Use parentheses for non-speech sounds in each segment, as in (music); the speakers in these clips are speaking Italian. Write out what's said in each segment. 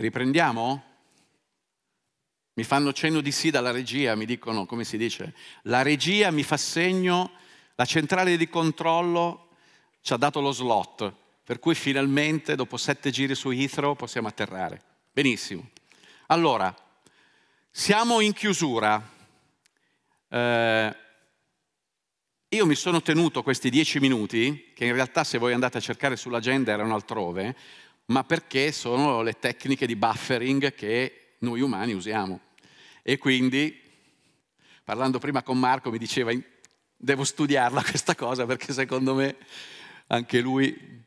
Riprendiamo? Mi fanno cenno di sì dalla regia, mi dicono come si dice. La regia mi fa segno, la centrale di controllo ci ha dato lo slot, per cui finalmente dopo sette giri su Heathrow possiamo atterrare. Benissimo. Allora, siamo in chiusura. Eh, io mi sono tenuto questi dieci minuti, che in realtà se voi andate a cercare sull'agenda erano altrove, ma perché sono le tecniche di buffering che noi umani usiamo. E quindi, parlando prima con Marco, mi diceva devo studiarla (laughs) questa cosa perché secondo me anche lui...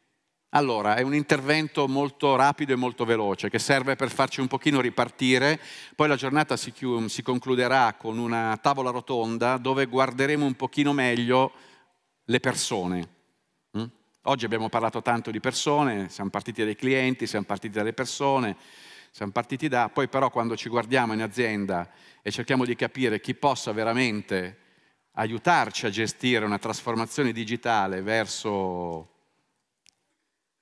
Allora, è un intervento molto rapido e molto veloce che serve per farci un pochino ripartire, poi la giornata si, chiude, si concluderà con una tavola rotonda dove guarderemo un pochino meglio le persone, Oggi abbiamo parlato tanto di persone, siamo partiti dai clienti, siamo partiti dalle persone, siamo partiti da... Poi però quando ci guardiamo in azienda e cerchiamo di capire chi possa veramente aiutarci a gestire una trasformazione digitale verso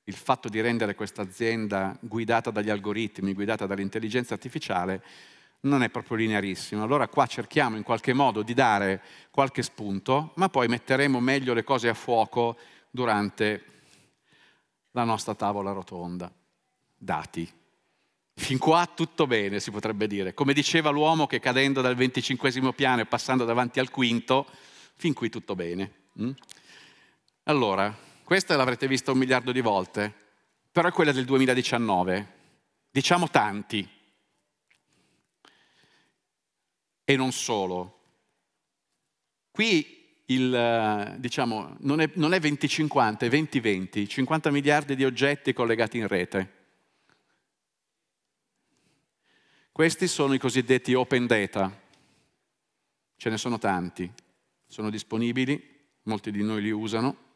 il fatto di rendere questa azienda guidata dagli algoritmi, guidata dall'intelligenza artificiale, non è proprio linearissimo. Allora qua cerchiamo in qualche modo di dare qualche spunto, ma poi metteremo meglio le cose a fuoco durante la nostra tavola rotonda. Dati. Fin qua tutto bene, si potrebbe dire. Come diceva l'uomo che cadendo dal venticinquesimo piano e passando davanti al quinto, fin qui tutto bene. Mm? Allora, questa l'avrete vista un miliardo di volte, però è quella del 2019. Diciamo tanti. E non solo. Qui il, eh, diciamo, non è, non è 20 è 20-20, 50 miliardi di oggetti collegati in rete. Questi sono i cosiddetti open data, ce ne sono tanti, sono disponibili, molti di noi li usano.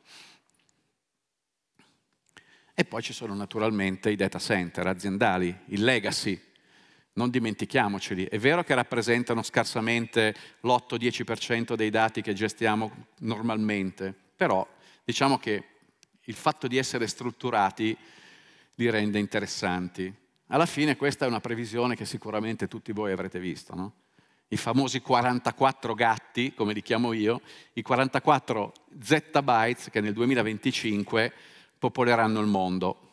E poi ci sono naturalmente i data center aziendali, il legacy, non dimentichiamoceli, è vero che rappresentano scarsamente l'8-10% dei dati che gestiamo normalmente, però diciamo che il fatto di essere strutturati li rende interessanti. Alla fine questa è una previsione che sicuramente tutti voi avrete visto, no? i famosi 44 gatti, come li chiamo io, i 44 zettabytes che nel 2025 popoleranno il mondo.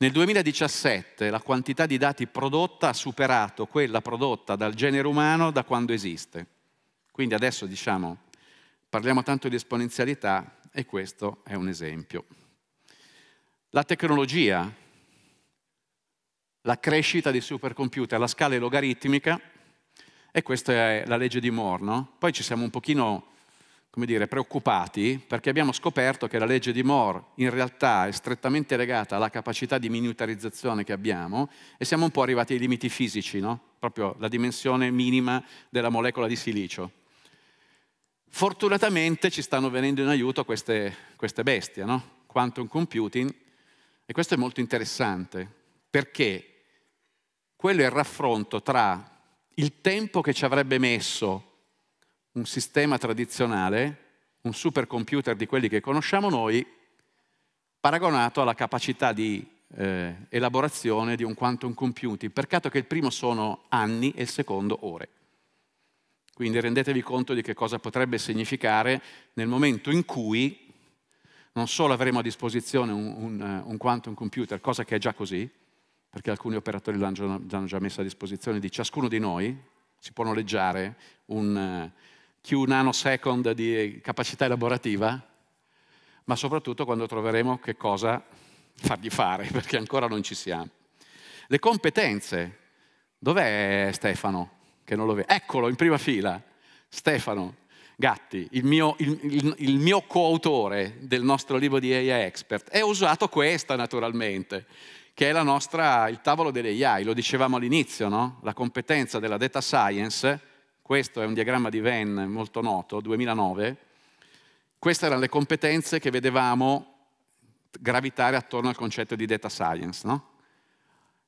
Nel 2017 la quantità di dati prodotta ha superato quella prodotta dal genere umano da quando esiste. Quindi adesso diciamo, parliamo tanto di esponenzialità e questo è un esempio. La tecnologia, la crescita dei supercomputer alla scala logaritmica, e questa è la legge di Moore, no? Poi ci siamo un pochino come dire, preoccupati perché abbiamo scoperto che la legge di Moore in realtà è strettamente legata alla capacità di miniaturizzazione che abbiamo e siamo un po' arrivati ai limiti fisici, no? proprio la dimensione minima della molecola di silicio. Fortunatamente ci stanno venendo in aiuto queste, queste bestie, no? quantum computing, e questo è molto interessante perché quello è il raffronto tra il tempo che ci avrebbe messo un sistema tradizionale, un supercomputer di quelli che conosciamo noi, paragonato alla capacità di eh, elaborazione di un quantum computing. Peccato che il primo sono anni e il secondo ore. Quindi rendetevi conto di che cosa potrebbe significare nel momento in cui non solo avremo a disposizione un, un, eh, un quantum computer, cosa che è già così, perché alcuni operatori l'hanno già, messo a disposizione di ciascuno di noi, si può noleggiare un, eh, Q nanosecond di capacità elaborativa, ma soprattutto quando troveremo che cosa fargli fare, (laughs) perché ancora non ci siamo. Le competenze. Dov'è Stefano? Che non lo vede. Eccolo, in prima fila. Stefano Gatti, il mio, il, il, il mio coautore del nostro libro di AI Expert. E ho usato questa, naturalmente, che è nostra, il tavolo delle AI. Lo dicevamo all'inizio, no? La competenza della data science questo è un diagramma di Venn molto noto, 2009. Queste erano le competenze che vedevamo gravitare attorno al concetto di data science. No?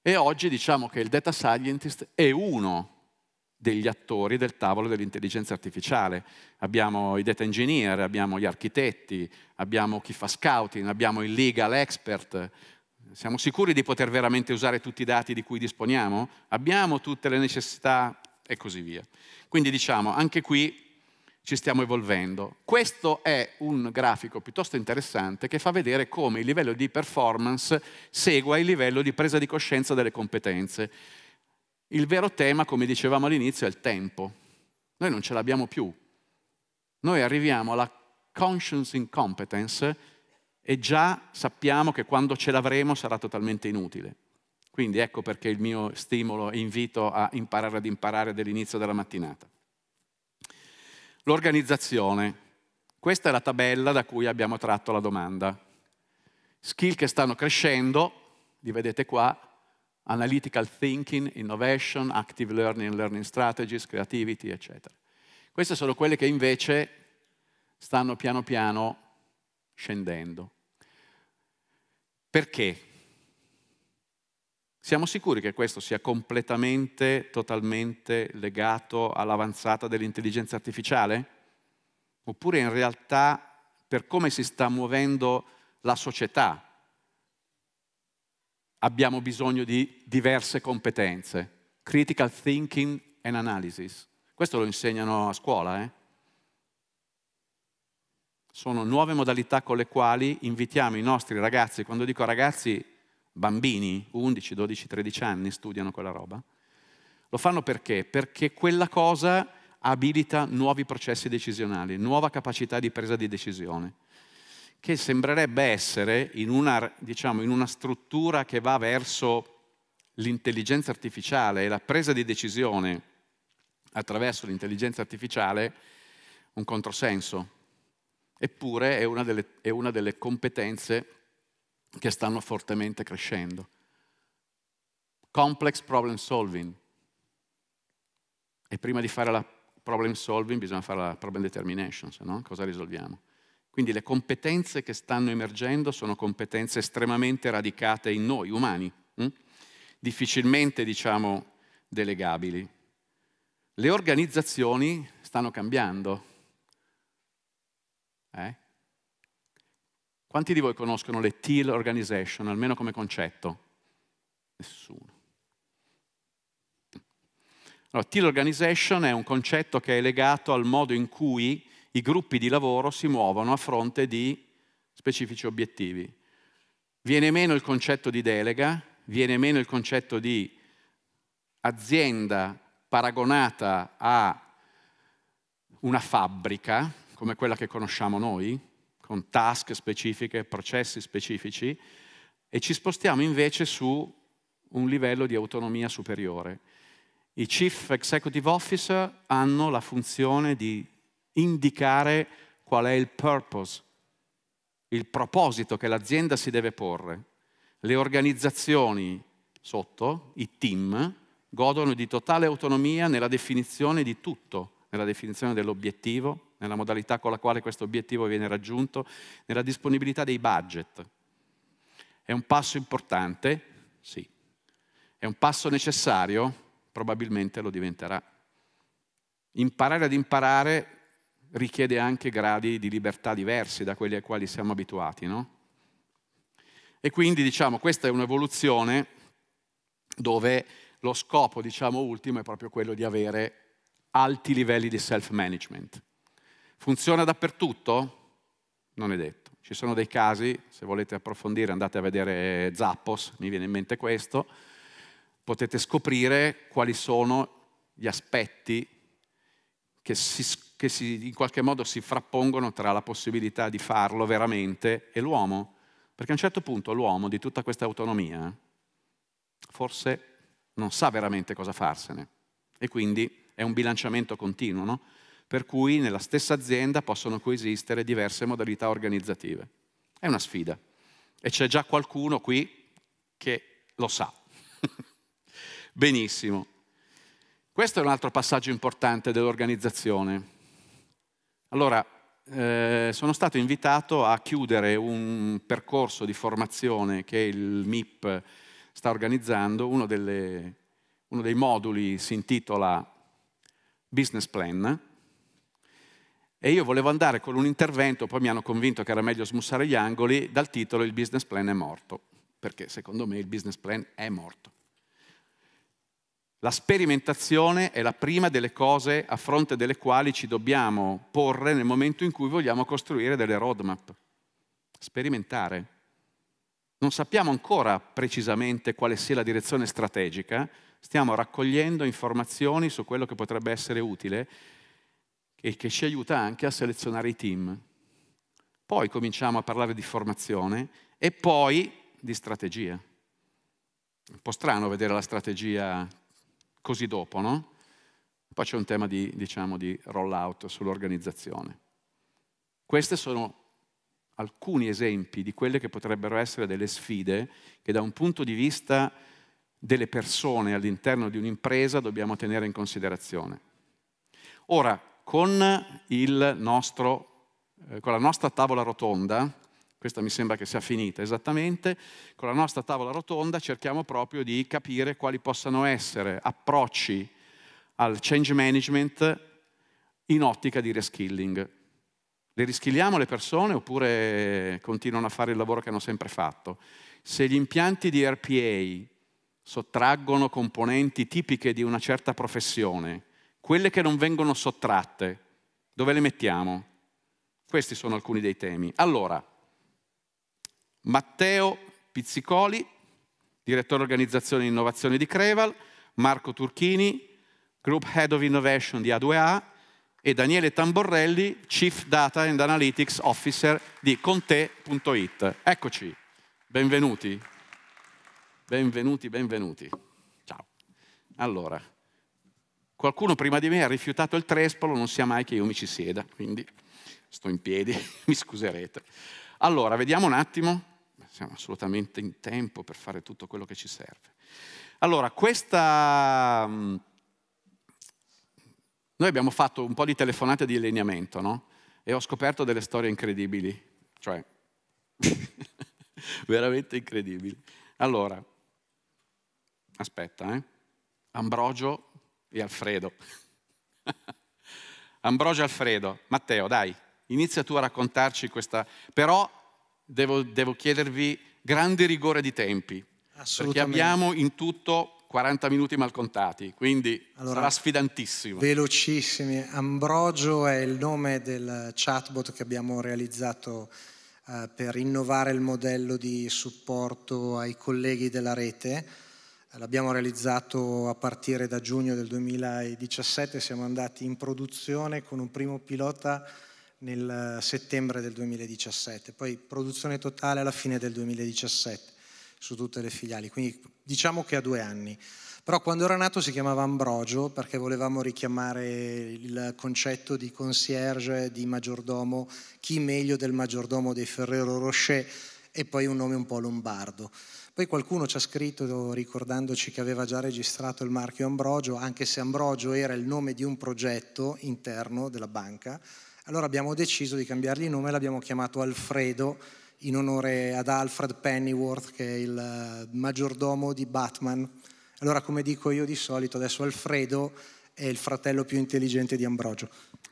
E oggi diciamo che il data scientist è uno degli attori del tavolo dell'intelligenza artificiale. Abbiamo i data engineer, abbiamo gli architetti, abbiamo chi fa scouting, abbiamo il legal expert. Siamo sicuri di poter veramente usare tutti i dati di cui disponiamo? Abbiamo tutte le necessità e così via. Quindi diciamo, anche qui ci stiamo evolvendo. Questo è un grafico piuttosto interessante che fa vedere come il livello di performance segua il livello di presa di coscienza delle competenze. Il vero tema, come dicevamo all'inizio, è il tempo. Noi non ce l'abbiamo più. Noi arriviamo alla conscience incompetence e già sappiamo che quando ce l'avremo sarà totalmente inutile. Quindi ecco perché il mio stimolo e invito a imparare ad imparare dall'inizio della mattinata. L'organizzazione. Questa è la tabella da cui abbiamo tratto la domanda. Skill che stanno crescendo, li vedete qua, analytical thinking, innovation, active learning, learning strategies, creativity, eccetera. Queste sono quelle che invece stanno piano piano scendendo. Perché? Siamo sicuri che questo sia completamente, totalmente legato all'avanzata dell'intelligenza artificiale? Oppure in realtà per come si sta muovendo la società abbiamo bisogno di diverse competenze? Critical thinking and analysis. Questo lo insegnano a scuola, eh? Sono nuove modalità con le quali invitiamo i nostri ragazzi, quando dico ragazzi bambini, 11, 12, 13 anni, studiano quella roba? Lo fanno perché? Perché quella cosa abilita nuovi processi decisionali, nuova capacità di presa di decisione, che sembrerebbe essere in una, diciamo, in una struttura che va verso l'intelligenza artificiale e la presa di decisione attraverso l'intelligenza artificiale un controsenso. Eppure è una delle, è una delle competenze che stanno fortemente crescendo. Complex problem solving. E prima di fare la problem solving bisogna fare la problem determination, se no cosa risolviamo? Quindi le competenze che stanno emergendo sono competenze estremamente radicate in noi umani, hm? difficilmente diciamo delegabili. Le organizzazioni stanno cambiando. Eh? Quanti di voi conoscono le TIL Organization, almeno come concetto? Nessuno. Allora, TIL Organization è un concetto che è legato al modo in cui i gruppi di lavoro si muovono a fronte di specifici obiettivi. Viene meno il concetto di delega, viene meno il concetto di azienda paragonata a una fabbrica come quella che conosciamo noi, con task specifiche, processi specifici, e ci spostiamo invece su un livello di autonomia superiore. I Chief Executive Officer hanno la funzione di indicare qual è il purpose, il proposito che l'azienda si deve porre. Le organizzazioni sotto, i team, godono di totale autonomia nella definizione di tutto, nella definizione dell'obiettivo, nella modalità con la quale questo obiettivo viene raggiunto, nella disponibilità dei budget. È un passo importante? Sì. È un passo necessario? Probabilmente lo diventerà. Imparare ad imparare richiede anche gradi di libertà diversi da quelli ai quali siamo abituati, no? E quindi diciamo questa è un'evoluzione dove lo scopo, diciamo, ultimo è proprio quello di avere alti livelli di self-management. Funziona dappertutto? Non è detto. Ci sono dei casi, se volete approfondire andate a vedere Zappos, mi viene in mente questo, potete scoprire quali sono gli aspetti che, si, che si, in qualche modo si frappongono tra la possibilità di farlo veramente e l'uomo. Perché a un certo punto l'uomo di tutta questa autonomia forse non sa veramente cosa farsene e quindi è un bilanciamento continuo, no? per cui nella stessa azienda possono coesistere diverse modalità organizzative. È una sfida e c'è già qualcuno qui che lo sa. (laughs) Benissimo. Questo è un altro passaggio importante dell'organizzazione. Allora, eh, sono stato invitato a chiudere un percorso di formazione che il MIP sta organizzando. Uno, delle, uno dei moduli si intitola Business Plan e io volevo andare con un intervento, poi mi hanno convinto che era meglio smussare gli angoli, dal titolo Il business plan è morto, perché secondo me il business plan è morto. La sperimentazione è la prima delle cose a fronte delle quali ci dobbiamo porre nel momento in cui vogliamo costruire delle roadmap. Sperimentare. Non sappiamo ancora precisamente quale sia la direzione strategica, stiamo raccogliendo informazioni su quello che potrebbe essere utile e che ci aiuta anche a selezionare i team. Poi cominciamo a parlare di formazione e poi di strategia. Un po' strano vedere la strategia così dopo, no? Poi c'è un tema di, diciamo, di rollout sull'organizzazione. Questi sono alcuni esempi di quelle che potrebbero essere delle sfide che da un punto di vista delle persone all'interno di un'impresa dobbiamo tenere in considerazione. Ora, con, nostro, eh, con la nostra tavola rotonda, questa mi sembra che sia finita esattamente, con la nostra tavola rotonda cerchiamo proprio di capire quali possano essere approcci al change management in ottica di reskilling. Le rischilliamo le persone oppure continuano a fare il lavoro che hanno sempre fatto? Se gli impianti di RPA sottraggono componenti tipiche di una certa professione quelle che non vengono sottratte, dove le mettiamo? Questi sono alcuni dei temi. Allora, Matteo Pizzicoli, direttore organizzazione e innovazione di Creval, Marco Turchini, Group Head of Innovation di A2A e Daniele Tamborrelli, Chief Data and Analytics Officer di Conte.it. Eccoci, benvenuti. Benvenuti, benvenuti. Ciao. Allora, Qualcuno prima di me ha rifiutato il trespolo, non sia mai che io mi ci sieda, quindi sto in piedi, (laughs) mi scuserete. Allora, vediamo un attimo, siamo assolutamente in tempo per fare tutto quello che ci serve. Allora, questa... Mm, noi abbiamo fatto un po' di telefonate di allineamento, no? E ho scoperto delle storie incredibili, cioè (laughs) veramente incredibili. Allora, aspetta, eh. Ambrogio di Alfredo. (laughs) Ambrogio Alfredo, Matteo, dai, inizia tu a raccontarci questa... Però devo, devo chiedervi grande rigore di tempi, perché abbiamo in tutto 40 minuti mal contati, quindi allora, sarà sfidantissimo. Velocissimi. Ambrogio è il nome del chatbot che abbiamo realizzato eh, per innovare il modello di supporto ai colleghi della rete L'abbiamo realizzato a partire da giugno del 2017, siamo andati in produzione con un primo pilota nel settembre del 2017, poi produzione totale alla fine del 2017 su tutte le filiali, quindi diciamo che a due anni. Però quando era nato si chiamava Ambrogio perché volevamo richiamare il concetto di concierge, di maggiordomo, chi meglio del maggiordomo dei Ferrero Rocher e poi un nome un po' lombardo. Poi qualcuno ci ha scritto ricordandoci che aveva già registrato il marchio Ambrogio, anche se Ambrogio era il nome di un progetto interno della banca. Allora abbiamo deciso di cambiargli il nome e l'abbiamo chiamato Alfredo in onore ad Alfred Pennyworth, che è il eh, maggiordomo di Batman. Allora, come dico io di solito, adesso Alfredo è il fratello più intelligente di Ambrogio.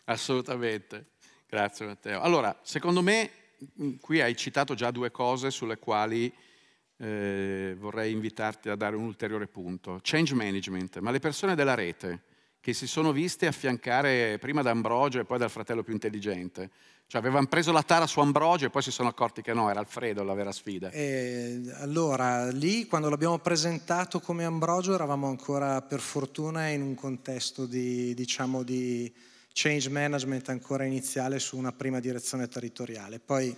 Assolutamente. Grazie Matteo. Allora, secondo me mm, qui hai citato già due cose sulle quali eh, vorrei invitarti a dare un ulteriore punto. Change management, ma le persone della rete che si sono viste affiancare prima da Ambrogio e poi dal fratello più intelligente. Cioè avevano preso la tara su Ambrogio e poi si sono accorti che no, era Alfredo la vera sfida. Eh, allora, lì quando l'abbiamo presentato come Ambrogio eravamo ancora per fortuna in un contesto di, diciamo, di change management ancora iniziale su una prima direzione territoriale. Poi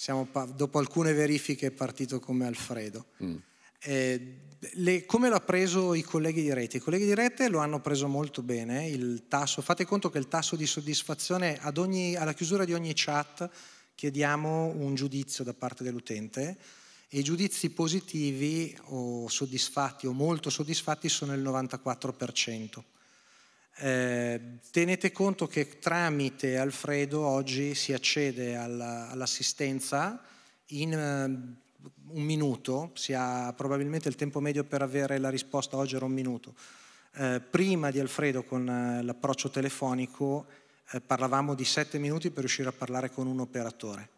siamo, dopo alcune verifiche è partito come Alfredo. Mm. Eh, le, come l'ha preso i colleghi di rete? I colleghi di rete lo hanno preso molto bene, tasso, fate conto che il tasso di soddisfazione ogni, alla chiusura di ogni chat chiediamo un giudizio da parte dell'utente e i giudizi positivi o soddisfatti o molto soddisfatti sono il 94%. Eh, tenete conto che tramite Alfredo oggi si accede alla, all'assistenza in uh, un minuto, ha, probabilmente il tempo medio per avere la risposta oggi era un minuto. Eh, prima di Alfredo con uh, l'approccio telefonico eh, parlavamo di sette minuti per riuscire a parlare con un operatore.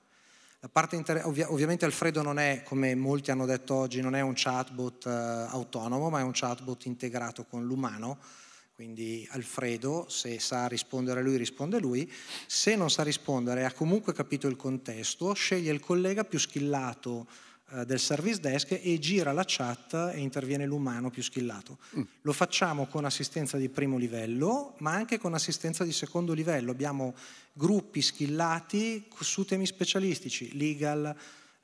Inter- ovvi- ovviamente Alfredo non è, come molti hanno detto oggi, non è un chatbot uh, autonomo, ma è un chatbot integrato con l'umano quindi Alfredo, se sa rispondere a lui, risponde a lui, se non sa rispondere, ha comunque capito il contesto, sceglie il collega più schillato eh, del service desk e gira la chat e interviene l'umano più schillato. Mm. Lo facciamo con assistenza di primo livello, ma anche con assistenza di secondo livello. Abbiamo gruppi schillati su temi specialistici, legal,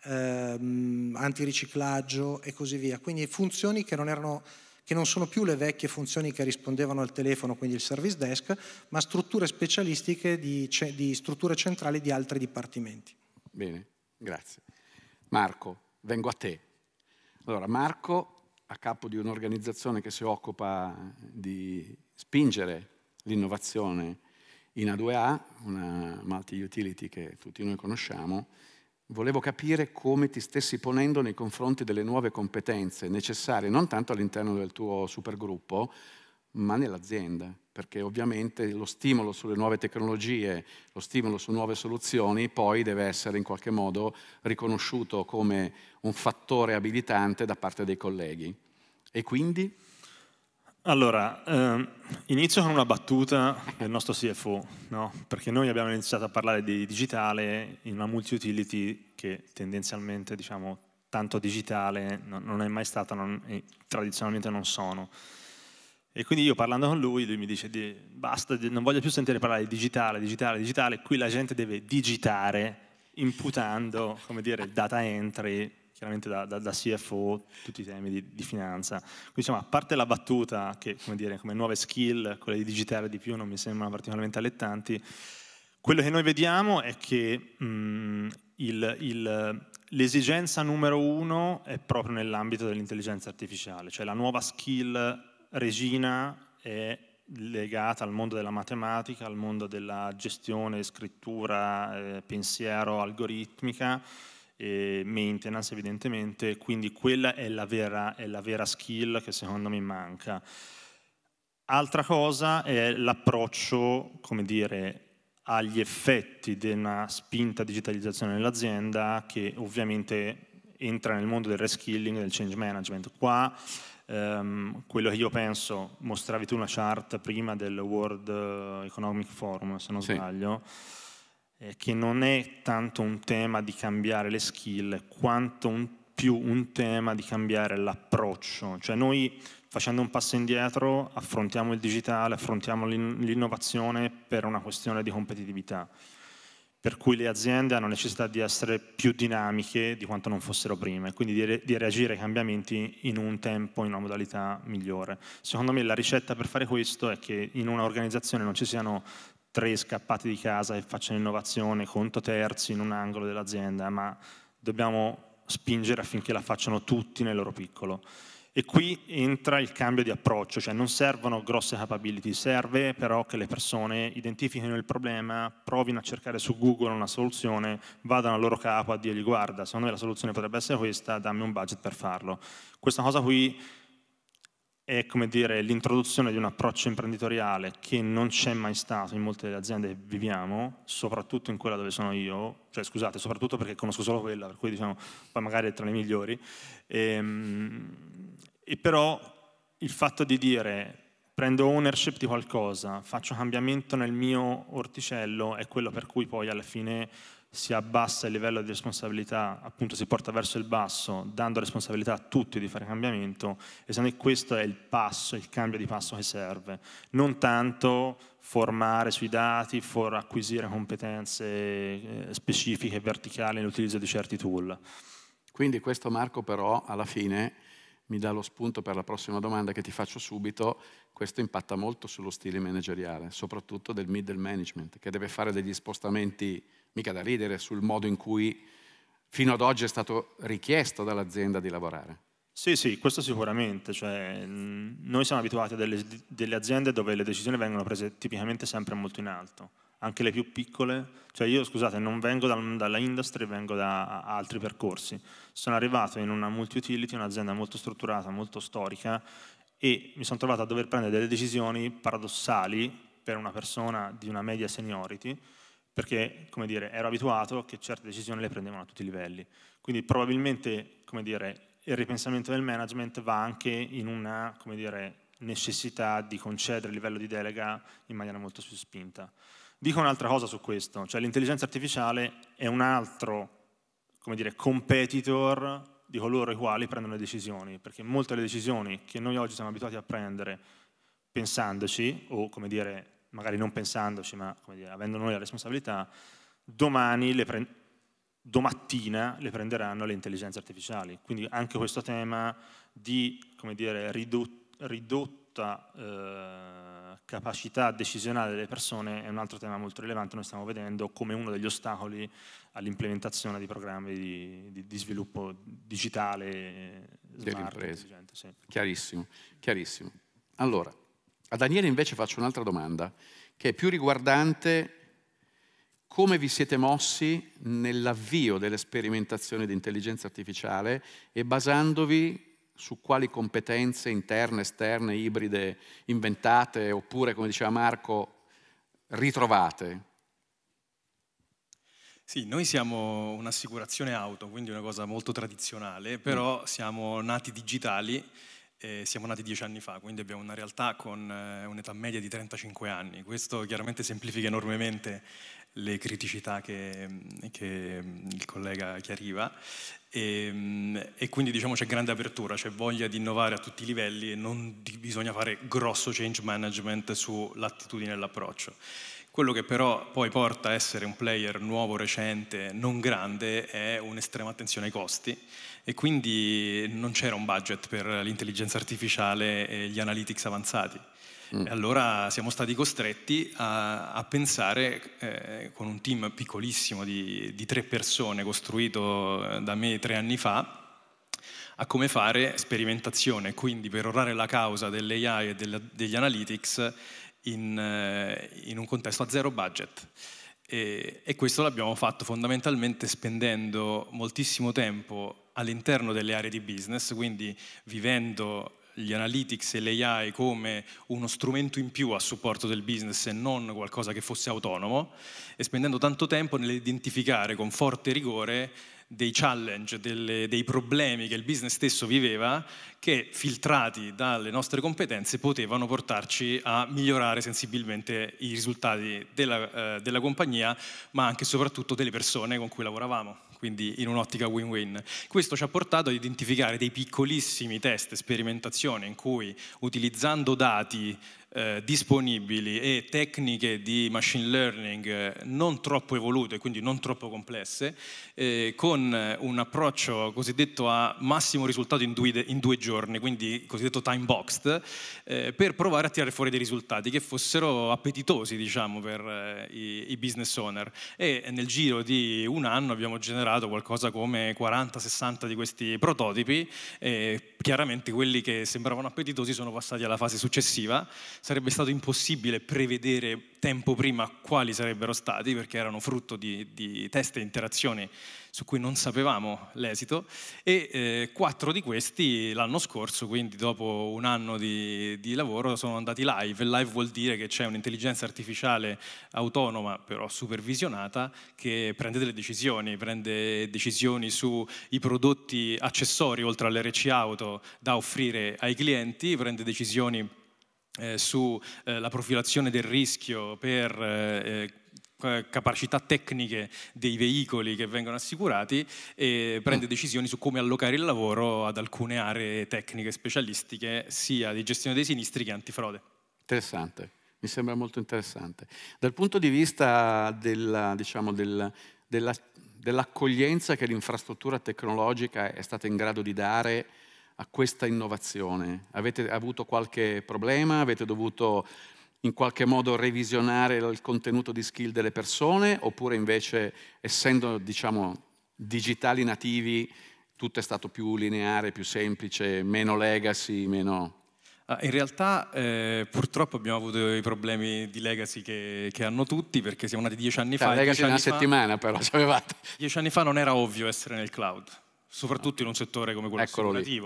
ehm, antiriciclaggio e così via. Quindi funzioni che non erano che non sono più le vecchie funzioni che rispondevano al telefono, quindi il service desk, ma strutture specialistiche di, di strutture centrali di altri dipartimenti. Bene, grazie. Marco, vengo a te. Allora, Marco, a capo di un'organizzazione che si occupa di spingere l'innovazione in A2A, una multi-utility che tutti noi conosciamo, Volevo capire come ti stessi ponendo nei confronti delle nuove competenze necessarie, non tanto all'interno del tuo supergruppo, ma nell'azienda, perché ovviamente lo stimolo sulle nuove tecnologie, lo stimolo su nuove soluzioni poi deve essere in qualche modo riconosciuto come un fattore abilitante da parte dei colleghi. E quindi allora, ehm, inizio con una battuta del nostro CFO, no? perché noi abbiamo iniziato a parlare di digitale in una multi-utility che tendenzialmente, diciamo, tanto digitale no, non è mai stata non, e tradizionalmente non sono. E quindi io parlando con lui, lui mi dice di, basta, non voglio più sentire parlare di digitale, digitale, digitale, qui la gente deve digitare imputando, come dire, il data entry chiaramente da, da, da, CFO tutti i temi di, di finanza. Quindi diciamo, a parte la battuta, che come, dire, come nuove skill, quelle di digitale di più non mi sembrano particolarmente allettanti, quello che noi vediamo è che mh, mm, il, il, l'esigenza numero uno è proprio nell'ambito dell'intelligenza artificiale, cioè la nuova skill regina è legata al mondo della matematica, al mondo della gestione, scrittura, eh, pensiero, algoritmica, e maintenance evidentemente, quindi quella è la, vera, è la vera skill che secondo me manca. Altra cosa è l'approccio, come dire, agli effetti di una spinta digitalizzazione nell'azienda che ovviamente entra nel mondo del reskilling e del change management. Qua ehm, quello che io penso, mostravi tu una chart prima del World Economic Forum, se non sì. sbaglio eh, che non è tanto un tema di cambiare le skill, quanto un, più un tema di cambiare l'approccio. Cioè noi facendo un passo indietro affrontiamo il digitale, affrontiamo l'innovazione per una questione di competitività per cui le aziende hanno necessità di essere più dinamiche di quanto non fossero prima e quindi di, re, di, reagire ai cambiamenti in un tempo, in una modalità migliore. Secondo me la ricetta per fare questo è che in un'organizzazione non ci siano tre scappati di casa e facciano innovazione conto terzi in un angolo dell'azienda, ma dobbiamo spingere affinché la facciano tutti nel loro piccolo. E qui entra il cambio di approccio, cioè non servono grosse capability, serve però che le persone identifichino il problema, provino a cercare su Google una soluzione, vadano al loro capo a dirgli guarda, secondo me la soluzione potrebbe essere questa, dammi un budget per farlo. Questa cosa qui è come dire, l'introduzione di un approccio imprenditoriale che non c'è mai stato in molte delle aziende che viviamo, soprattutto in quella dove sono io, cioè scusate, soprattutto perché conosco solo quella, per cui diciamo, poi magari è tra le migliori, e, ehm, e però il fatto di dire prendo ownership di qualcosa, faccio cambiamento nel mio orticello, è quello per cui poi alla fine si abbassa il livello di responsabilità, appunto si porta verso il basso, dando responsabilità a tutti di fare cambiamento, e secondo me questo è il passo, il cambio di passo che serve. Non tanto formare sui dati, for acquisire competenze eh, specifiche, verticali nell'utilizzo di certi tool. Quindi questo Marco però alla fine mi dà lo spunto per la prossima domanda che ti faccio subito, questo impatta molto sullo stile manageriale, soprattutto del middle management, che deve fare degli spostamenti mica da ridere sul modo in cui fino ad oggi è stato richiesto dall'azienda di lavorare. Sì, sì, questo sicuramente. Cioè, noi siamo abituati a delle, delle, aziende dove le decisioni vengono prese tipicamente sempre molto in alto, anche le più piccole. Cioè io, scusate, non vengo dal, dalla industry, vengo da altri percorsi. Sono arrivato in una multi-utility, un'azienda molto strutturata, molto storica, e mi sono trovato a dover prendere delle decisioni paradossali per una persona di una media seniority, perché come dire, ero abituato che certe decisioni le prendevano a tutti i livelli. Quindi probabilmente come dire, il ripensamento del management va anche in una come dire, necessità di concedere il livello di delega in maniera molto più spinta. Dico un'altra cosa su questo, cioè l'intelligenza artificiale è un altro come dire, competitor di coloro i quali prendono le decisioni, perché molte delle decisioni che noi oggi siamo abituati a prendere pensandoci o come dire magari non pensandoci, ma dire, avendo noi la responsabilità, domani, le domattina, le prenderanno le intelligenze artificiali. Quindi anche questo tema di dire, ridotta eh, capacità decisionale delle persone è un altro tema molto rilevante, noi stiamo vedendo come uno degli ostacoli all'implementazione di programmi di, di, di sviluppo digitale, eh, smart, intelligente. Sì. Chiarissimo, chiarissimo. Allora, a Daniele invece faccio un'altra domanda, che è più riguardante come vi siete mossi nell'avvio delle sperimentazioni di intelligenza artificiale e basandovi su quali competenze interne, esterne, ibride inventate oppure, come diceva Marco, ritrovate? Sì, noi siamo un'assicurazione auto, quindi una cosa molto tradizionale, mm. però siamo nati digitali eh, siamo nati dieci anni fa, quindi abbiamo una realtà con eh, un'età media di 35 anni. Questo chiaramente semplifica enormemente le criticità che, mm, che mm, il collega Chiariva e, ehm, e, quindi diciamo c'è grande apertura, c'è voglia di innovare a tutti i livelli e non di, bisogna fare grosso change management sull'attitudine e l'approccio. Quello che però poi porta a essere un player nuovo, recente, non grande, è un'estrema attenzione ai costi e quindi non c'era un budget per l'intelligenza artificiale e gli analytics avanzati. Mm. allora siamo stati costretti a, a pensare eh, con un team piccolissimo di, di, tre persone costruito eh, da me tre anni fa a come fare sperimentazione, quindi per orare la causa dell'AI e della, degli analytics in, eh, in un contesto a zero budget. E, e questo l'abbiamo fatto fondamentalmente spendendo moltissimo tempo all'interno delle aree di business, quindi vivendo gli analytics e l'AI come uno strumento in più a supporto del business e non qualcosa che fosse autonomo e spendendo tanto tempo nell'identificare con forte rigore dei challenge, delle, dei problemi che il business stesso viveva, che filtrati dalle nostre competenze potevano portarci a migliorare sensibilmente i risultati della, eh, della compagnia, ma anche e soprattutto delle persone con cui lavoravamo quindi in un'ottica win-win. Questo ci ha portato ad identificare dei piccolissimi test, sperimentazione in cui utilizzando dati eh, disponibili e tecniche di machine learning eh, non troppo evolute, quindi non troppo complesse, eh, con eh, un approccio cosiddetto a massimo risultato in due, in due giorni, quindi cosiddetto time boxed, eh, per provare a tirare fuori dei risultati che fossero appetitosi diciamo, per i, i business owner. E nel giro di un anno abbiamo generato qualcosa come 40-60 di questi prototipi, chiaramente quelli che sembravano appetitosi sono passati alla fase successiva, sarebbe stato impossibile prevedere tempo prima quali sarebbero stati, perché erano frutto di, di test e interazioni su cui non sapevamo l'esito, e eh, quattro di questi l'anno scorso, quindi dopo un anno di, di lavoro, sono andati live. live vuol dire che c'è un'intelligenza artificiale autonoma, però supervisionata, che prende delle decisioni, prende decisioni sui prodotti accessori, oltre all'RC auto, da offrire ai clienti, prende decisioni eh, sulla eh, profilazione del rischio per eh, eh, capacità tecniche dei veicoli che vengono assicurati e prende mm. decisioni su come allocare il lavoro ad alcune aree tecniche specialistiche sia di gestione dei sinistri che antifrode. Interessante, mi sembra molto interessante. Dal punto di vista della, diciamo, del, della, dell'accoglienza che l'infrastruttura tecnologica è stata in grado di dare a questa innovazione? Avete avuto qualche problema? Avete dovuto in qualche modo revisionare il contenuto di skill delle persone? Oppure invece, essendo diciamo, digitali nativi, tutto è stato più lineare, più semplice, meno legacy, meno... Ah, in realtà eh, purtroppo abbiamo avuto i problemi di legacy che, che hanno tutti perché siamo nati dieci anni cioè, fa. Legacy è una fa, settimana però, sapevate. (laughs) Dieci anni fa non era ovvio essere nel cloud, soprattutto no. in un settore come quello Eccolo Lì.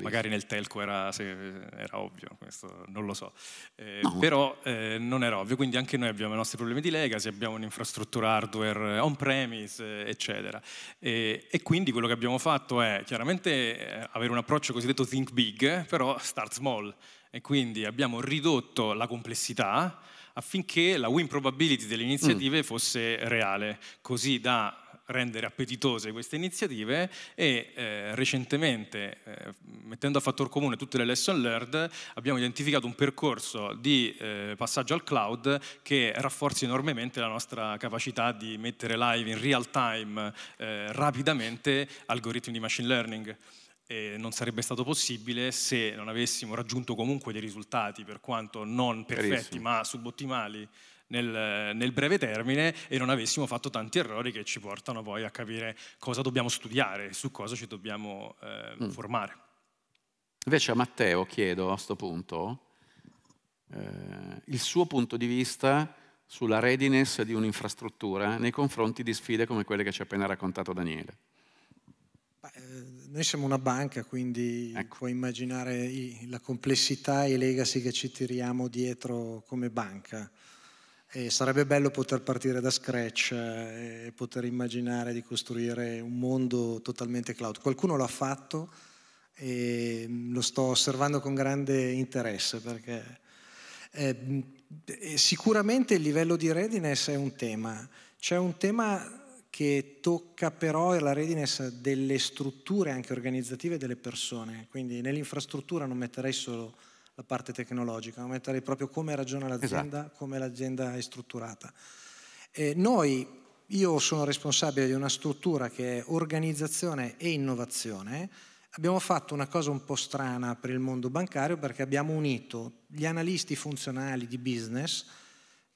Magari nel telco era, se, era, ovvio, questo non lo so. Eh, no. Però eh, non era ovvio, quindi anche noi abbiamo i nostri problemi di legacy, abbiamo un'infrastruttura hardware on-premise, eccetera. E, e, quindi quello che abbiamo fatto è chiaramente eh, avere un approccio cosiddetto think big, però start small. E quindi abbiamo ridotto la complessità affinché la win probability delle mm. iniziative mm. fosse reale, così da rendere appetitose queste iniziative e eh, recentemente, eh, mettendo a fattor comune tutte le lesson learned, abbiamo identificato un percorso di eh, passaggio al cloud che rafforzi enormemente la nostra capacità di mettere live in real time eh, rapidamente algoritmi di machine learning. E non sarebbe stato possibile se non avessimo raggiunto comunque dei risultati, per quanto non perfetti Carissimo. ma subottimali, nel, nel, breve termine e non avessimo fatto tanti errori che ci portano poi a capire cosa dobbiamo studiare, su cosa ci dobbiamo eh, mm. formare. Invece a Matteo chiedo a questo punto eh, il suo punto di vista sulla readiness di un'infrastruttura nei confronti di sfide come quelle che ci ha appena raccontato Daniele. Beh, eh, noi siamo una banca, quindi ecco. puoi immaginare la complessità e i legacy che ci tiriamo dietro come banca. E sarebbe bello poter partire da scratch eh, e poter immaginare di costruire un mondo totalmente cloud. Qualcuno l'ha fatto e mm, lo sto osservando con grande interesse perché eh, mm, sicuramente il livello di readiness è un tema. C'è un tema che tocca però la readiness delle strutture anche organizzative delle persone. Quindi nell'infrastruttura non metterei solo la parte tecnologica, ma mettere proprio come ragiona l'azienda, esatto. come l'azienda è strutturata. E noi, io sono responsabile di una struttura che è organizzazione e innovazione, abbiamo fatto una cosa un po' strana per il mondo bancario perché abbiamo unito gli analisti funzionali di business,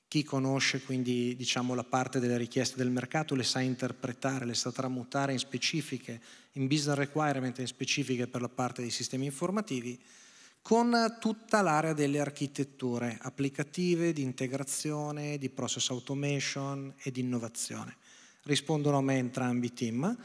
chi conosce quindi diciamo, la parte delle richieste del mercato le sa interpretare, le sa tramutare in specifiche, in business requirement, in specifiche per la parte dei sistemi informativi, con tutta l'area delle architetture applicative, di integrazione, di process automation e di innovazione. Rispondono a me entrambi i team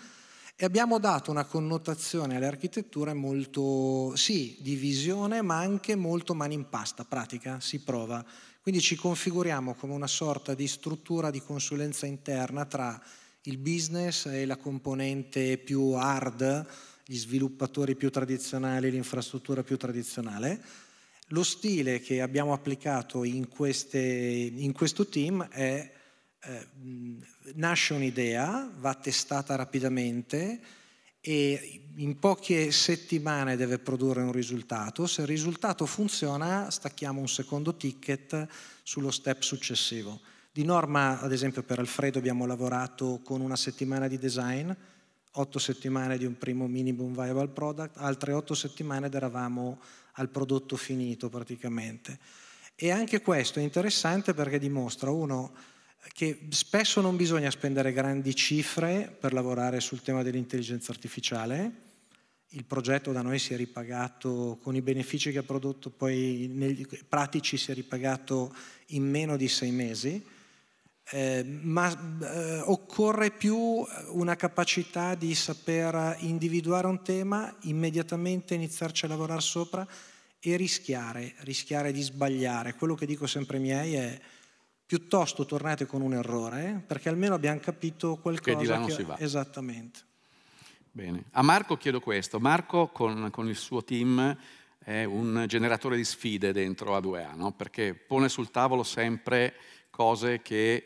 e abbiamo dato una connotazione alle architetture molto, sì, di visione, ma anche molto mani in pasta, pratica, si prova. Quindi ci configuriamo come una sorta di struttura di consulenza interna tra il business e la componente più hard, gli sviluppatori più tradizionali, l'infrastruttura più tradizionale. Lo stile che abbiamo applicato in, queste, in questo team è eh, nasce un'idea, va testata rapidamente e in poche settimane deve produrre un risultato. Se il risultato funziona, stacchiamo un secondo ticket sullo step successivo. Di norma, ad esempio, per Alfredo abbiamo lavorato con una settimana di design, otto settimane di un primo minimum viable product, altre otto settimane ed eravamo al prodotto finito praticamente. E anche questo è interessante perché dimostra, uno, che spesso non bisogna spendere grandi cifre per lavorare sul tema dell'intelligenza artificiale, il progetto da noi si è ripagato con i benefici che ha prodotto, poi nei pratici si è ripagato in meno di sei mesi, eh, ma eh, occorre più eh, una capacità di saper individuare un tema, immediatamente iniziarci a lavorare sopra e rischiare, rischiare di sbagliare. Quello che dico sempre ai miei è piuttosto tornate con un errore, perché almeno abbiamo capito qualcosa. Che di là non che... si va. Esattamente. Bene. A Marco chiedo questo. Marco con, con il suo team è un generatore di sfide dentro A2A, no? perché pone sul tavolo sempre cose che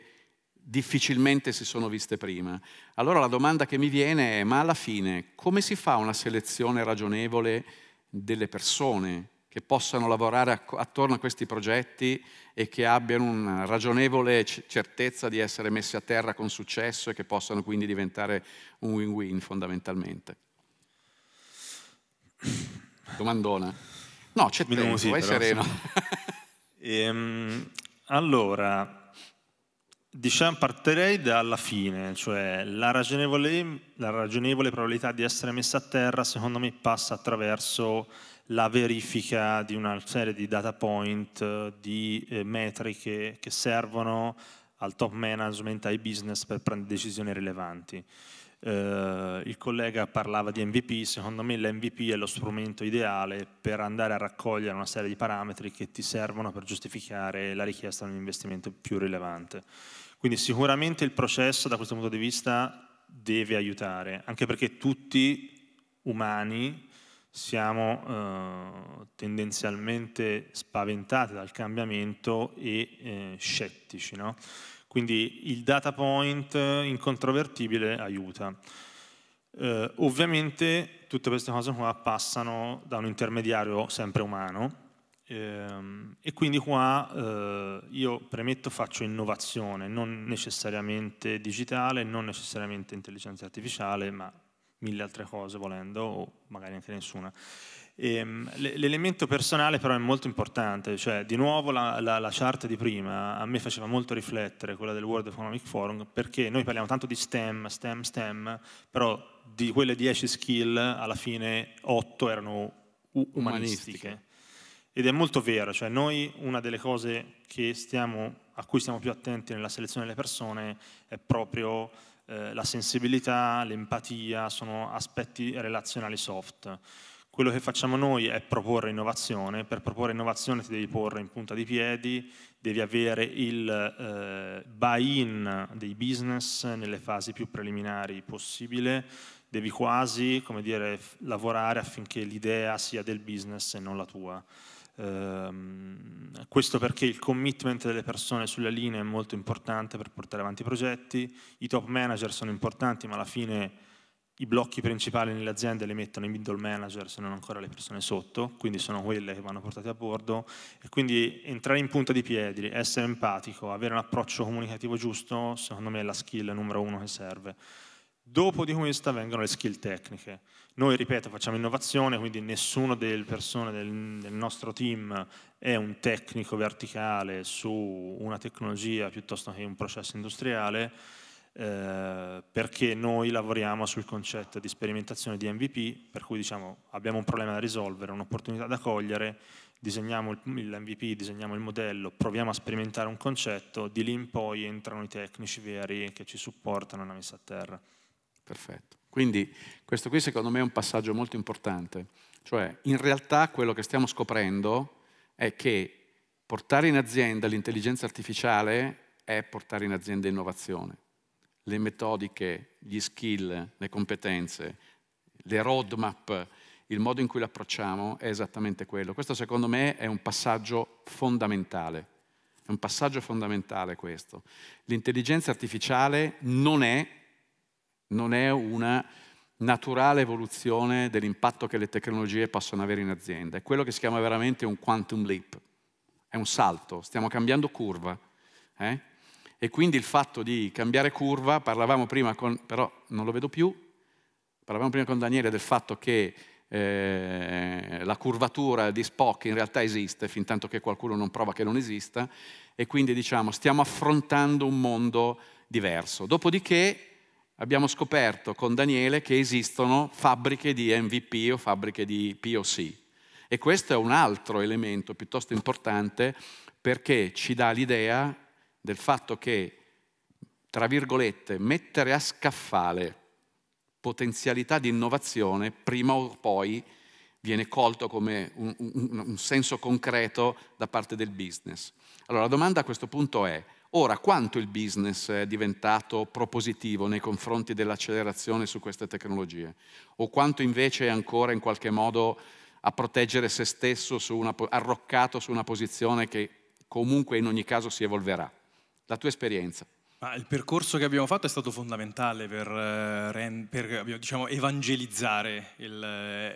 difficilmente si sono viste prima. Allora la domanda che mi viene è, ma alla fine come si fa una selezione ragionevole delle persone che possano lavorare attorno a questi progetti e che abbiano una ragionevole certezza di essere messe a terra con successo e che possano quindi diventare un win-win fondamentalmente? Domandona. No, c'è tempo, vai sereno. Sì. (laughs) ehm, allora, Diciamo, partirei dalla fine, cioè la ragionevole, la ragionevole probabilità di essere messa a terra secondo me passa attraverso la verifica di una serie di data point, di eh, metriche che servono al top management, ai business per prendere decisioni rilevanti. Eh, il collega parlava di MVP, secondo me l'MVP è lo strumento ideale per andare a raccogliere una serie di parametri che ti servono per giustificare la richiesta di un investimento più rilevante. Quindi sicuramente il processo da questo punto di vista deve aiutare, anche perché tutti umani siamo eh, tendenzialmente spaventati dal cambiamento e eh, scettici. No? Quindi il data point incontrovertibile aiuta. Eh, ovviamente tutte queste cose qua passano da un intermediario sempre umano, Ehm, e quindi qua eh, io premetto faccio innovazione, non necessariamente digitale, non necessariamente intelligenza artificiale, ma mille altre cose volendo, o magari anche nessuna. Ehm, l'elemento personale però è molto importante, cioè di nuovo la, la, la, chart di prima a me faceva molto riflettere, quella del World Economic Forum, perché noi parliamo tanto di STEM, STEM, STEM, però di quelle 10 skill alla fine 8 erano umanistiche. umanistiche ed è molto vero, cioè noi una delle cose stiamo, a cui stiamo più attenti nella selezione delle persone è proprio eh, la sensibilità, l'empatia, sono aspetti relazionali soft. Quello che facciamo noi è proporre innovazione, per proporre innovazione ti devi porre in punta di piedi, devi avere il eh, buy-in dei business nelle fasi più preliminari possibile, devi quasi dire, lavorare affinché l'idea sia del business e non la tua. Ehm, questo perché il commitment delle persone sulla linea è molto importante per portare avanti i progetti, i top manager sono importanti ma alla fine i blocchi principali nelle aziende li mettono i middle manager se non ancora le persone sotto, quindi sono quelle che vanno portate a bordo e quindi entrare in punta di piedi, essere empatico, avere un approccio comunicativo giusto, secondo me è la skill numero uno che serve. Dopo di questa vengono le skill tecniche. Noi, ripeto, facciamo innovazione, quindi nessuno delle persone del, del, nostro team è un tecnico verticale su una tecnologia piuttosto che un processo industriale, eh, perché noi lavoriamo sul concetto di sperimentazione di MVP, per cui diciamo abbiamo un problema da risolvere, un'opportunità da cogliere, disegniamo l'MVP, disegniamo il modello, proviamo a sperimentare un concetto, di lì in poi entrano i tecnici veri che ci supportano nella messa a terra. Perfetto. Quindi questo qui secondo me è un passaggio molto importante. Cioè, in realtà quello che stiamo scoprendo è che portare in azienda l'intelligenza artificiale è portare in azienda innovazione. Le metodiche, gli skill, le competenze, le roadmap, il modo in cui l'approcciamo è esattamente quello. Questo secondo me è un passaggio fondamentale. È un passaggio fondamentale questo. L'intelligenza artificiale non è non è una naturale evoluzione dell'impatto che le tecnologie possono avere in azienda. È quello che si chiama veramente un quantum leap, è un salto, stiamo cambiando curva. Eh? E quindi il fatto di cambiare curva, parlavamo prima con, però non lo vedo più, parlavamo prima con Daniele del fatto che eh, la curvatura di Spock in realtà esiste, fin tanto che qualcuno non prova che non esista, e quindi diciamo stiamo affrontando un mondo diverso. Dopodiché abbiamo scoperto con Daniele che esistono fabbriche di MVP o fabbriche di POC. E questo è un altro elemento piuttosto importante perché ci dà l'idea del fatto che, tra virgolette, mettere a scaffale potenzialità di innovazione prima o poi viene colto come un, un, un senso concreto da parte del business. Allora la domanda a questo punto è, Ora, quanto il business è diventato propositivo nei confronti dell'accelerazione su queste tecnologie? O quanto invece è ancora in qualche modo a proteggere se stesso, su una, arroccato su una posizione che comunque in ogni caso si evolverà? La tua esperienza. Ah, il percorso che abbiamo fatto è stato fondamentale per, eh, per diciamo, evangelizzare eh,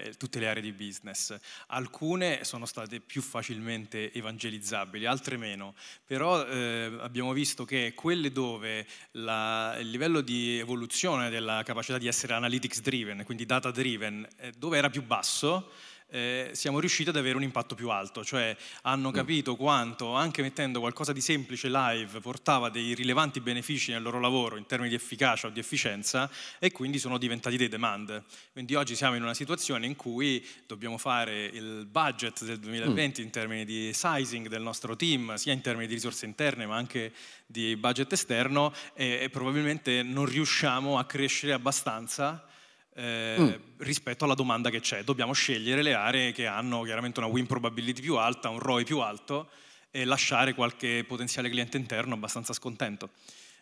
il, tutte le aree di business. Alcune sono state più facilmente evangelizzabili, altre meno, però eh, abbiamo visto che quelle dove la, il livello di evoluzione della capacità di essere analytics driven, quindi data driven, eh, dove era più basso, eh, siamo riusciti ad avere un impatto più alto, cioè hanno mm. capito quanto anche mettendo qualcosa di semplice live portava dei rilevanti benefici nel loro lavoro in termini di efficacia o di efficienza e quindi sono diventati dei demand. Quindi oggi siamo in una situazione in cui dobbiamo fare il budget del 2020 mm. in termini di sizing del nostro team, sia in termini di risorse interne ma anche di budget esterno e, e probabilmente non riusciamo a crescere abbastanza eh, mm. rispetto alla domanda che c'è. Dobbiamo scegliere le aree che hanno chiaramente una win probability più alta, un ROI più alto e lasciare qualche potenziale cliente interno abbastanza scontento.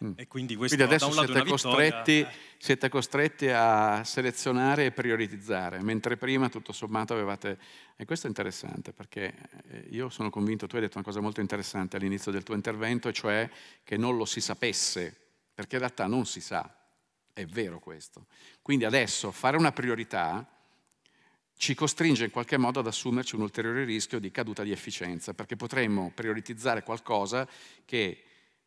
Mm. E quindi, questo, quindi adesso siete costretti, vittoria... siete, costretti, a selezionare e prioritizzare, mentre prima tutto sommato avevate... E questo è interessante perché eh, io sono convinto, tu hai detto una cosa molto interessante all'inizio del tuo intervento, cioè che non lo si sapesse, perché in realtà non si sa è vero questo. Quindi adesso fare una priorità ci costringe in qualche modo ad assumerci un ulteriore rischio di caduta di efficienza, perché potremmo prioritizzare qualcosa che,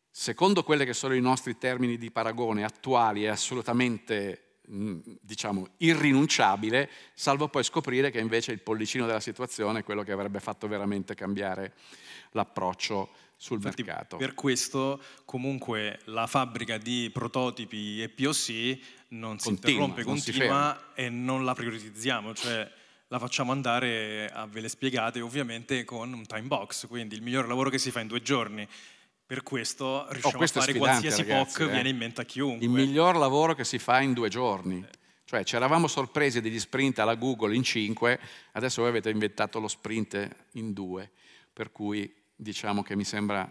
secondo quelli che sono i nostri termini di paragone attuali, è assolutamente Mm, diciamo, irrinunciabile, salvo poi scoprire che invece il pollicino della situazione è quello che avrebbe fatto veramente cambiare l'approccio sul Infatti, mercato. Per questo comunque la fabbrica di prototipi e POC non si continua, interrompe, non si e non la priorizziamo, cioè la facciamo andare a ve le spiegate ovviamente con un time box, quindi il miglior lavoro che si fa in due giorni. Per questo riusciamo oh, questo a fare qualsiasi ragazzi, POC eh? viene in mente a chiunque. Il miglior lavoro che si fa in due giorni. Eh. Cioè, ci eravamo sorpresi degli sprint alla Google in cinque, adesso voi avete inventato lo sprint in due. per cui diciamo che mi sembra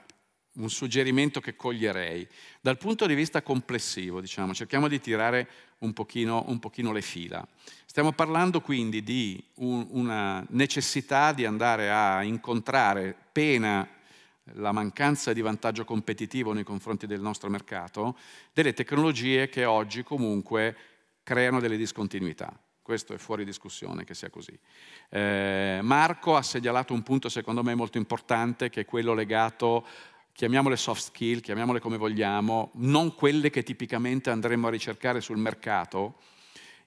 un suggerimento che coglierei. Dal punto di vista complessivo, diciamo, cerchiamo di tirare un pochino, un pochino, le fila. Stiamo parlando quindi di un, una necessità di andare a incontrare pena la mancanza di vantaggio competitivo nei confronti del nostro mercato, delle tecnologie che oggi comunque creano delle discontinuità. Questo è fuori discussione che sia così. Eh, Marco ha segnalato un punto secondo me molto importante che è quello legato, chiamiamole soft skill, chiamiamole come vogliamo, non quelle che tipicamente andremo a ricercare sul mercato,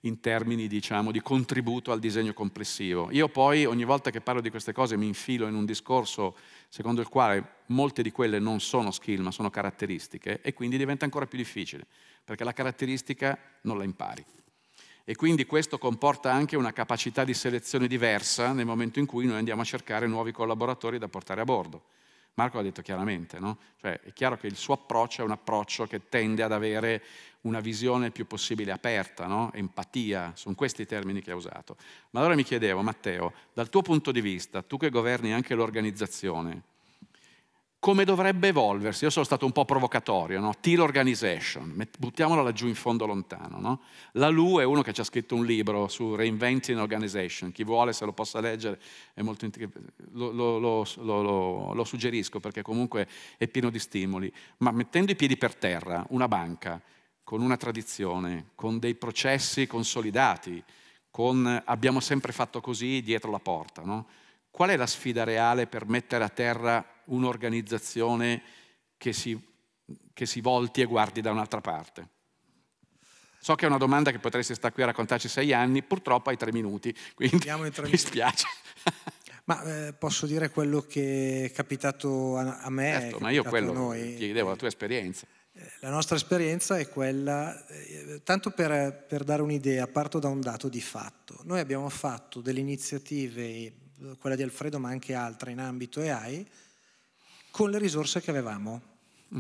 in termini diciamo, di contributo al disegno complessivo. Io poi ogni volta che parlo di queste cose mi infilo in un discorso secondo il quale molte di quelle non sono skill ma sono caratteristiche e quindi diventa ancora più difficile perché la caratteristica non la impari. E quindi questo comporta anche una capacità di selezione diversa nel momento in cui noi andiamo a cercare nuovi collaboratori da portare a bordo. Marco l'ha detto chiaramente, no? Cioè è chiaro che il suo approccio è un approccio che tende ad avere una visione il più possibile aperta, no? empatia, sono questi i termini che ha usato. Ma allora mi chiedevo, Matteo, dal tuo punto di vista, tu che governi anche l'organizzazione, come dovrebbe evolversi. Io sono stato un po' provocatorio, no? Teal Organization, buttiamola laggiù in fondo lontano. No? La Lu è uno che ci ha scritto un libro su Reinventing Organization, chi vuole se lo possa leggere, lo, lo, lo, lo suggerisco perché comunque è pieno di stimoli. Ma mettendo i piedi per terra, una banca con una tradizione, con dei processi consolidati, con abbiamo sempre fatto così dietro la porta, no? qual è la sfida reale per mettere a terra un'organizzazione che si, che si volti e guardi da un'altra parte? So che è una domanda che potresti stare qui a raccontarci sei anni, purtroppo hai tre minuti, quindi tre mi minuti. spiace. (laughs) Ma eh, posso dire quello che è capitato a, a me, certo, ma io quello a noi. chiedevo la tua esperienza. Eh, la nostra esperienza è quella, eh, tanto per, per, dare un'idea, parto da un dato di fatto. Noi abbiamo fatto delle iniziative, eh, quella di Alfredo ma anche altre in ambito AI, con le risorse che avevamo. Mm.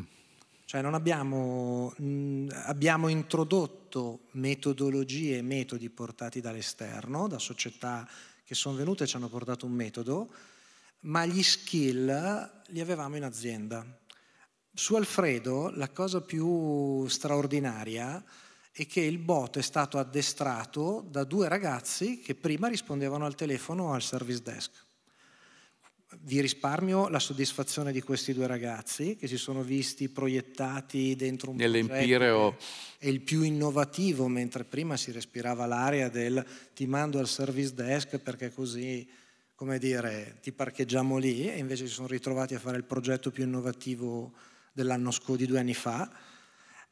Cioè non abbiamo, mh, mm, abbiamo introdotto metodologie e metodi portati dall'esterno, da società che sono venute e ci hanno portato un metodo, ma gli skill li avevamo in azienda. Su Alfredo la cosa più straordinaria è che il bot è stato addestrato da due ragazzi che prima rispondevano al telefono o al service desk vi risparmio la soddisfazione di questi due ragazzi che si sono visti proiettati dentro un nell'empireo è il più innovativo mentre prima si respirava l'aria del ti mando al service desk perché così come dire ti parcheggiamo lì e invece si sono ritrovati a fare il progetto più innovativo dell'anno scorso di due anni fa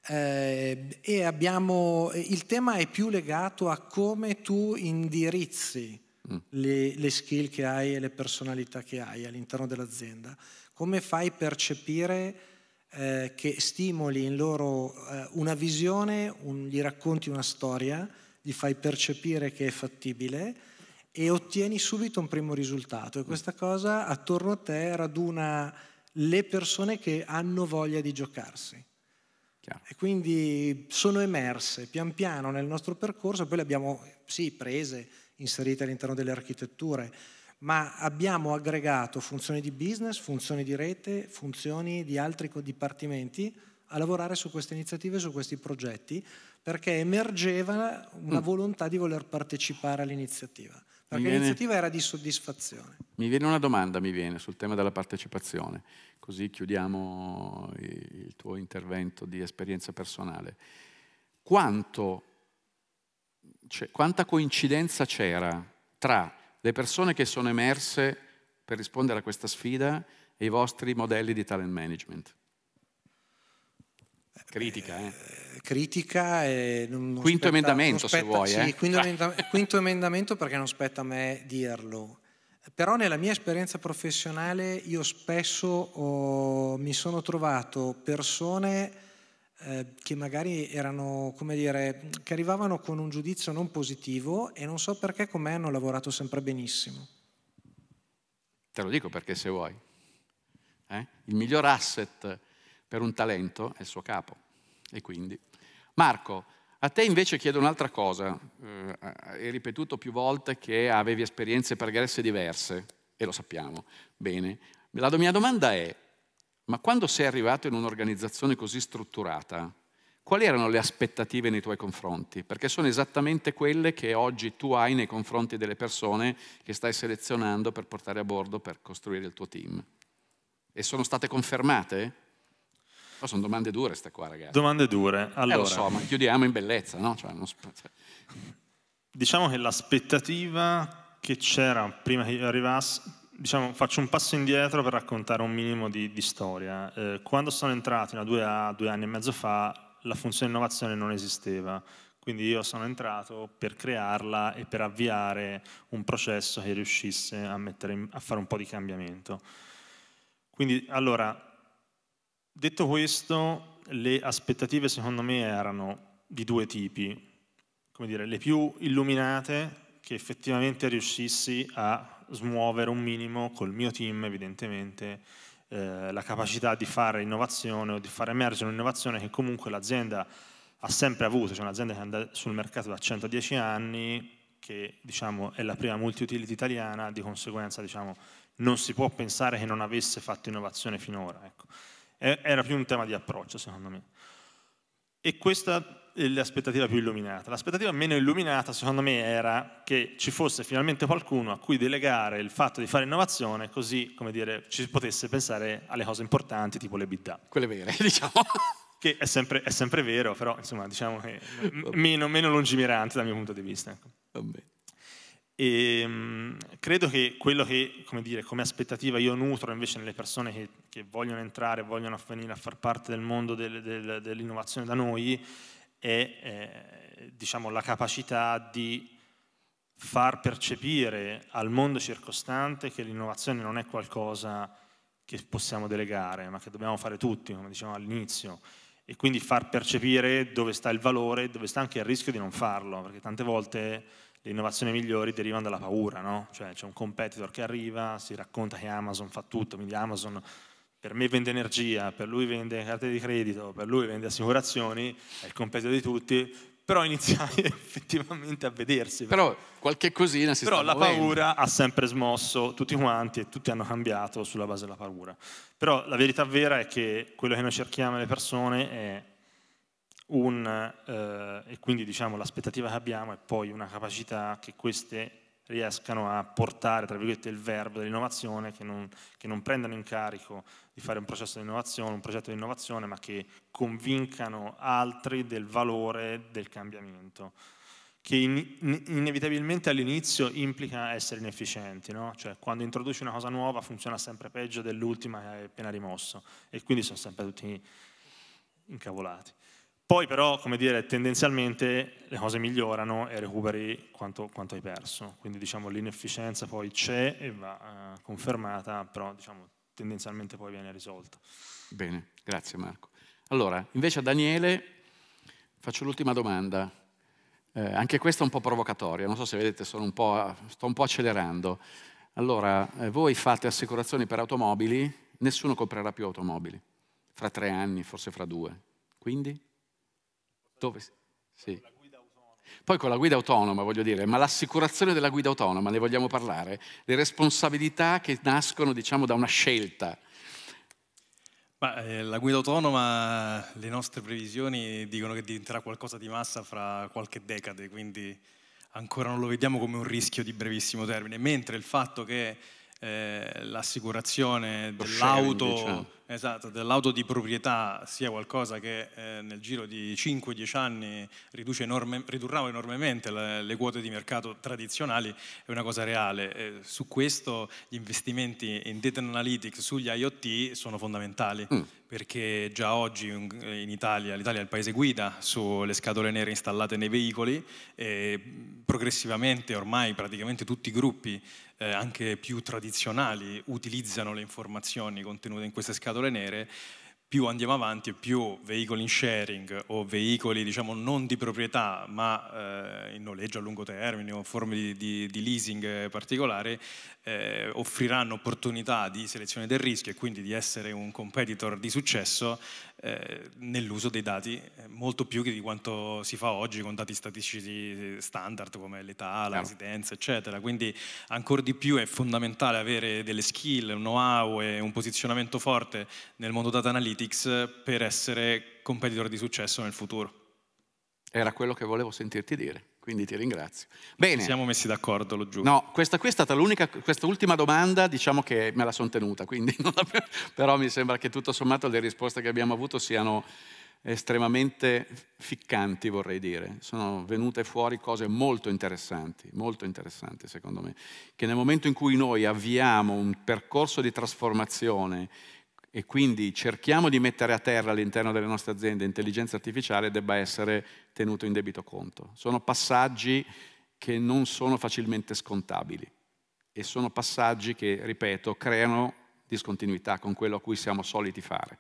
eh, e abbiamo il tema è più legato a come tu indirizzi Mm. le, le skill che hai e le personalità che hai all'interno dell'azienda? Come fai a percepire eh, che stimoli in loro eh, una visione, un, gli racconti una storia, gli fai percepire che è fattibile e ottieni subito un primo risultato e mm. questa cosa attorno a te raduna le persone che hanno voglia di giocarsi. Chiaro. E quindi sono emerse pian piano nel nostro percorso, poi le abbiamo sì prese, inserite all'interno delle architetture, ma abbiamo aggregato funzioni di business, funzioni di rete, funzioni di altri dipartimenti a lavorare su queste iniziative, su questi progetti, perché emergeva una mm. volontà di voler partecipare all'iniziativa, perché viene, l'iniziativa era di soddisfazione. Mi viene una domanda, mi viene, sul tema della partecipazione, così chiudiamo il tuo intervento di esperienza personale. Quanto cioè, quanta coincidenza c'era tra le persone che sono emerse per rispondere a questa sfida e i vostri modelli di talent management? Critica, eh? eh critica e non, Quinto spetta, emendamento, spetta, se vuoi. Sì, eh? quinto, (laughs) emendamento, quinto emendamento perché non spetta a me dirlo. Però nella mia esperienza professionale io spesso oh, mi sono trovato persone eh, che magari erano, come dire, che arrivavano con un giudizio non positivo e non so perché con me hanno lavorato sempre benissimo. Te lo dico perché se vuoi. Eh? Il miglior asset per un talento è il suo capo. E quindi, Marco, a te invece chiedo un'altra cosa. Eh, hai ripetuto più volte che avevi esperienze pregresse diverse, e lo sappiamo bene. La mia domanda è, ma quando sei arrivato in un'organizzazione così strutturata, quali erano le aspettative nei tuoi confronti? Perché sono esattamente quelle che oggi tu hai nei confronti delle persone che stai selezionando per portare a bordo per costruire il tuo team. E sono state confermate? Oh, sono domande dure queste qua, ragazzi. Domande dure. Allora, eh, lo so, ma chiudiamo in bellezza, no? Cioè, cioè, diciamo che l'aspettativa che c'era prima che io arrivassi, diciamo, faccio un passo indietro per raccontare un minimo di, di storia. Eh, quando sono entrato in A2A due anni e mezzo fa, la funzione innovazione non esisteva, quindi io sono entrato per crearla e per avviare un processo che riuscisse a, in, a fare un po' di cambiamento. Quindi, allora, detto questo, le aspettative secondo me erano di due tipi, come dire, le più illuminate che effettivamente riuscissi a smuovere un minimo col mio team evidentemente eh, la capacità di fare innovazione o di far emergere un'innovazione che comunque l'azienda ha sempre avuto, cioè un'azienda che è sul mercato da 110 anni, che diciamo, è la prima multi-utility italiana, di conseguenza diciamo, non si può pensare che non avesse fatto innovazione finora. Ecco. Era più un tema di approccio secondo me. E questa l'aspettativa più illuminata. L'aspettativa meno illuminata, secondo me, era che ci fosse finalmente qualcuno a cui delegare il fatto di fare innovazione, così come dire, ci potesse pensare alle cose importanti, tipo le big Quelle vere, (laughs) diciamo. Che è sempre, è sempre vero, però insomma, diciamo che (laughs) meno, meno, lungimirante dal mio punto di vista. Ecco. E, ehm, credo che quello che, come, dire, come aspettativa io nutro invece nelle persone che, che vogliono entrare, vogliono venire a far parte del mondo del, del, dell'innovazione da noi, è eh, diciamo, la capacità di far percepire al mondo circostante che l'innovazione non è qualcosa che possiamo delegare, ma che dobbiamo fare tutti, come dicevamo all'inizio, e quindi far percepire dove sta il valore, e dove sta anche il rischio di non farlo, perché tante volte le innovazioni migliori derivano dalla paura, no? cioè c'è un competitor che arriva, si racconta che Amazon fa tutto, quindi Amazon per me vende energia, per lui vende carte di credito, per lui vende assicurazioni, è il completo di tutti, però iniziai (laughs) effettivamente a vedersi. Però qualche cosina si sta Però la muovendo. paura ha sempre smosso tutti quanti e tutti hanno cambiato sulla base della paura. Però la verità vera è che quello che noi cerchiamo nelle persone è un, eh, e quindi diciamo l'aspettativa che abbiamo è poi una capacità che queste riescano a portare tra virgolette, il verbo dell'innovazione, che non, che non prendano in carico di fare un processo di innovazione, un progetto di innovazione, ma che convincano altri del valore del cambiamento che in, inevitabilmente all'inizio implica essere inefficienti, no? cioè quando introduci una cosa nuova funziona sempre peggio dell'ultima che hai appena rimosso e quindi sono sempre tutti incavolati. Poi però, come dire, tendenzialmente le cose migliorano e recuperi quanto, quanto hai perso. Quindi diciamo l'inefficienza poi c'è e va eh, confermata, però diciamo tendenzialmente poi viene risolta. Bene, grazie Marco. Allora, invece a Daniele faccio l'ultima domanda. Eh, anche questa è un po' provocatoria, non so se vedete, un sto un po' accelerando. Allora, eh, voi fate assicurazioni per automobili, nessuno comprerà più automobili, fra tre anni, forse fra due. Quindi? Dove? Sì. Poi con la guida autonoma, voglio dire, ma l'assicurazione della guida autonoma, ne vogliamo parlare? Le responsabilità che nascono, diciamo, da una scelta. Ma, eh, la guida autonoma, le nostre previsioni dicono che diventerà qualcosa di massa fra qualche decade, quindi ancora non lo vediamo come un rischio di brevissimo termine, mentre il fatto che eh, l'assicurazione dell'auto, diciamo. esatto, dell'auto, di proprietà sia qualcosa che eh, nel giro di 5-10 anni enorme, ridurrà enormemente le, le, quote di mercato tradizionali è una cosa reale. Eh, su questo gli investimenti in data analytics sugli IoT sono fondamentali. Mm perché già oggi in Italia, l'Italia è il paese guida sulle scatole nere installate nei veicoli e progressivamente ormai praticamente tutti i gruppi eh, anche più tradizionali utilizzano le informazioni contenute in queste scatole nere più andiamo avanti, più veicoli in sharing o veicoli diciamo, non di proprietà ma eh, in noleggio a lungo termine o forme di, di, di leasing particolari eh, offriranno opportunità di selezione del rischio e quindi di essere un competitor di successo eh, nell'uso dei dati molto più di quanto si fa oggi con dati statistici standard come l'età, la residenza, eccetera. Quindi ancora di più è fondamentale avere delle skill, un know-how e un posizionamento forte nel mondo data analytics per essere competitor di successo nel futuro. Era quello che volevo sentirti dire, quindi ti ringrazio. Bene. Siamo messi d'accordo, lo giuro. No, questa qui è stata l'unica, questa ultima domanda, diciamo che me la sono tenuta, quindi (laughs) non, però mi sembra che tutto sommato le risposte che abbiamo avuto siano estremamente ficcanti, vorrei dire. Sono venute fuori cose molto interessanti, molto interessanti secondo me, che nel momento in cui noi avviamo un percorso di trasformazione e quindi cerchiamo di mettere a terra all'interno delle nostre aziende intelligenza artificiale debba essere tenuto in debito conto. Sono passaggi che non sono facilmente scontabili e sono passaggi che, ripeto, creano discontinuità con quello a cui siamo soliti fare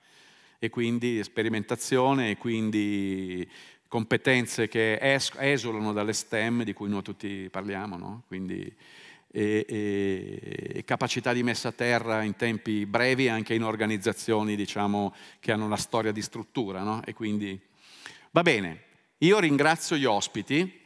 e quindi sperimentazione e quindi competenze che es- esulano dalle STEM di cui noi tutti parliamo, no? quindi, e, e, e capacità di messa a terra in tempi brevi anche in organizzazioni diciamo, che hanno una storia di struttura. No? E quindi, va bene, io ringrazio gli ospiti.